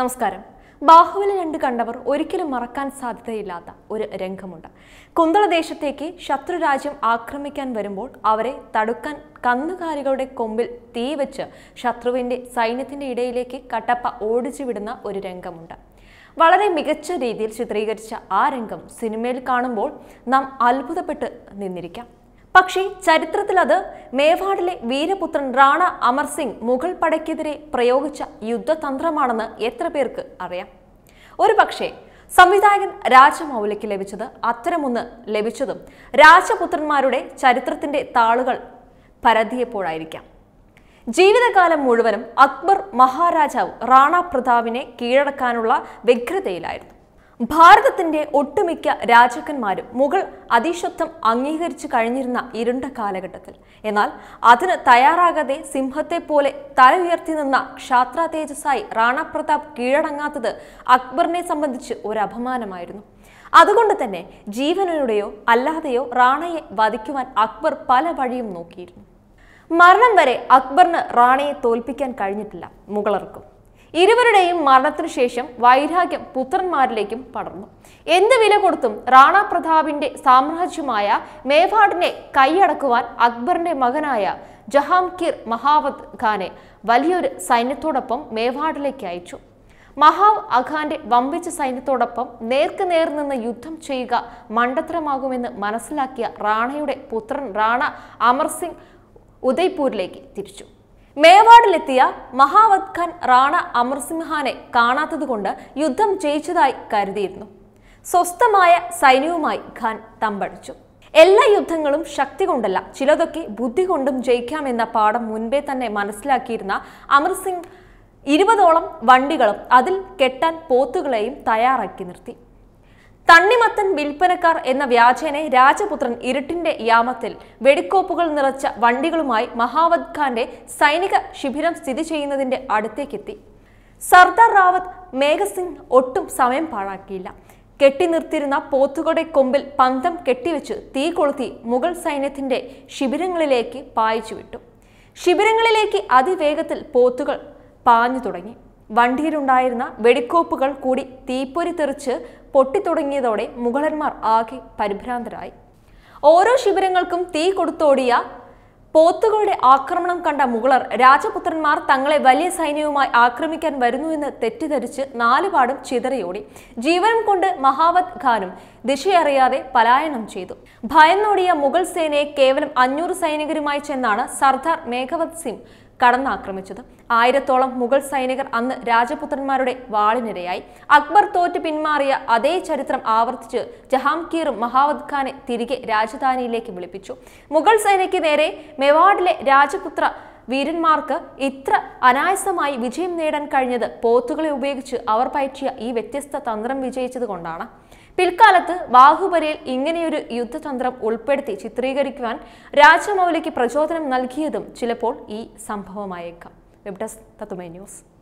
നമസ്കാരം ബാഹുവിലെ രണ്ട് കണ്ടവർ ഒരിക്കലും മറക്കാൻ സാധ്യതയില്ലാത്ത ഒരു രംഗമുണ്ട് കുന്തളദേശത്തേക്ക് ശത്രുരാജ്യം ആക്രമിക്കാൻ വരുമ്പോൾ അവരെ തടുക്കാൻ കന്നുകാലികളുടെ കൊമ്പിൽ തീ വെച്ച് ശത്രുവിൻ്റെ സൈന്യത്തിൻ്റെ ഇടയിലേക്ക് കട്ടപ്പ ഓടിച്ചു വിടുന്ന ഒരു രംഗമുണ്ട് വളരെ മികച്ച രീതിയിൽ ചിത്രീകരിച്ച ആ രംഗം സിനിമയിൽ കാണുമ്പോൾ നാം അത്ഭുതപ്പെട്ട് നിന്നിരിക്കാം പക്ഷേ ചരിത്രത്തിൽ അത് മേവാഡിലെ വീരപുത്രൻ റാണ അമർ സിംഗ് മുഗൾ പടയ്ക്കെതിരെ പ്രയോഗിച്ച യുദ്ധതന്ത്രമാണെന്ന് എത്ര പേർക്ക് അറിയാം ഒരു പക്ഷേ സംവിധായകൻ രാജമൗലിക്ക് ലഭിച്ചത് അത്തരമൊന്ന് ലഭിച്ചതും രാജപുത്രന്മാരുടെ ചരിത്രത്തിന്റെ താളുകൾ പരതിയപ്പോഴായിരിക്കാം ജീവിതകാലം മുഴുവനും അക്ബർ മഹാരാജാവ് റാണ പ്രതാപിനെ കീഴടക്കാനുള്ള വ്യഗ്രതയിലായിരുന്നു ഭാരതത്തിന്റെ ഒട്ടുമിക്ക രാജാക്കന്മാരും മുഗൾ അതിശത്വം അംഗീകരിച്ചു കഴിഞ്ഞിരുന്ന ഇരുണ്ട കാലഘട്ടത്തിൽ എന്നാൽ അതിന് തയ്യാറാകാതെ സിംഹത്തെ പോലെ തല ഉയർത്തി നിന്ന ക്ഷാത്ര തേജസ്സായി റാണ പ്രതാപ് കീഴടങ്ങാത്തത് അക്ബറിനെ സംബന്ധിച്ച് ഒരു അപമാനമായിരുന്നു അതുകൊണ്ട് തന്നെ ജീവനോടെയോ അല്ലാതെയോ റാണയെ വധിക്കുവാൻ അക്ബർ പല വഴിയും നോക്കിയിരുന്നു മരണം വരെ അക്ബറിന് റാണയെ തോൽപ്പിക്കാൻ കഴിഞ്ഞിട്ടില്ല മുഗളർക്കും ഇരുവരുടെയും മരണത്തിനു ശേഷം വൈരാഗ്യം പുത്രന്മാരിലേക്കും പടർന്നു എന്ത് വില കൊടുത്തും റാണാ പ്രതാപിന്റെ സാമ്രാജ്യമായ മേവാടിനെ കൈയടക്കുവാൻ അക്ബറിന്റെ മകനായ ജഹാംകീർ മഹാവത് ഖാനെ വലിയൊരു സൈന്യത്തോടൊപ്പം മേവാടിലേക്ക് അയച്ചു മഹാവ് അഖാന്റെ വമ്പിച്ച സൈന്യത്തോടൊപ്പം നേർക്കുനേർ നേർ നിന്ന് യുദ്ധം ചെയ്യുക മണ്ടത്തരമാകുമെന്ന് മനസ്സിലാക്കിയ റാണയുടെ പുത്രൻ റാണ അമർസിംഗ് ഉദയ്പൂരിലേക്ക് തിരിച്ചു മേവാടിലെത്തിയ മഹാവത് ഖാൻ റാണ അമർസിംഹാനെ കാണാത്തതുകൊണ്ട് യുദ്ധം ജയിച്ചതായി കരുതിയിരുന്നു സ്വസ്ഥമായ സൈന്യവുമായി ഖാൻ തമ്പടിച്ചു എല്ലാ യുദ്ധങ്ങളും ശക്തി കൊണ്ടല്ല ചിലതൊക്കെ ബുദ്ധി കൊണ്ടും ജയിക്കാമെന്ന പാഠം മുൻപേ തന്നെ മനസ്സിലാക്കിയിരുന്ന അമർസിംഗ് ഇരുപതോളം വണ്ടികളും അതിൽ കെട്ടാൻ പോത്തുകളെയും തയ്യാറാക്കി നിർത്തി തണ്ണിമത്തൻ വിൽപ്പനക്കാർ എന്ന വ്യാജേനെ രാജപുത്രൻ ഇരുട്ടിന്റെ യാമത്തിൽ വെടിക്കോപ്പുകൾ നിറച്ച വണ്ടികളുമായി മഹാവത് ഖാന്റെ സൈനിക ശിബിരം സ്ഥിതി ചെയ്യുന്നതിന്റെ അടുത്തേക്കെത്തി സർദാർ റാവത്ത് മേഘസിംഗ് ഒട്ടും സമയം പാഴാക്കിയില്ല കെട്ടിനിർത്തിരുന്ന പോത്തുകളുടെ കൊമ്പിൽ പന്തം കെട്ടിവെച്ച് തീ കൊളുത്തി മുഗൾ സൈന്യത്തിന്റെ ശിബിരങ്ങളിലേക്ക് പായിച്ചു വിട്ടു ശിബിരങ്ങളിലേക്ക് അതിവേഗത്തിൽ പോത്തുകൾ പാഞ്ഞു തുടങ്ങി വണ്ടിയിലുണ്ടായിരുന്ന വെടിക്കോപ്പുകൾ കൂടി തീപ്പൊരി തെറിച്ച് പൊട്ടിത്തുടങ്ങിയതോടെ മുഗളന്മാർ ആകെ പരിഭ്രാന്തരായി ഓരോ ശിബിരങ്ങൾക്കും തീ കൊടുത്തോടിയ പോത്തുകളുടെ ആക്രമണം കണ്ട മുഗളർ രാജപുത്രന്മാർ തങ്ങളെ വലിയ സൈന്യവുമായി ആക്രമിക്കാൻ വരുന്നു എന്ന് തെറ്റിദ്ധരിച്ച് നാലുപാടും ചിതറിയോടി ജീവനം കൊണ്ട് മഹാവത് ഖാനും ദിശയറിയാതെ പലായനം ചെയ്തു ഭയന്നോടിയ മുഗൾ സേനയെ കേവലം അഞ്ഞൂറ് സൈനികരുമായി ചെന്നാണ് സർദാർ മേഘവത് സിംഗ് കടന്നാക്രമിച്ചത് ആയിരത്തോളം മുഗൾ സൈനികർ അന്ന് രാജപുത്രന്മാരുടെ വാളിനിരയായി അക്ബർ തോറ്റ് പിന്മാറിയ അതേ ചരിത്രം ആവർത്തിച്ച് ജഹാംഗീറും മഹാവദ് ഖാനെ തിരികെ രാജധാനിയിലേക്ക് വിളിപ്പിച്ചു മുഗൾ സേനയ്ക്ക് നേരെ മെവാഡിലെ രാജപുത്ര വീരന്മാർക്ക് ഇത്ര അനായസമായി വിജയം നേടാൻ കഴിഞ്ഞത് പോത്തുകളെ ഉപയോഗിച്ച് അവർ പയറ്റിയ ഈ വ്യത്യസ്ത തന്ത്രം വിജയിച്ചത് കൊണ്ടാണ് പിൽക്കാലത്ത് ബാഹുബലിയിൽ ഇങ്ങനെയൊരു യുദ്ധതന്ത്രം ഉൾപ്പെടുത്തി ചിത്രീകരിക്കുവാൻ രാജമൗലിക്ക് പ്രചോദനം നൽകിയതും ചിലപ്പോൾ ഈ സംഭവമായേക്കാം വെബ്ഡസ് തത്തുമേ ന്യൂസ്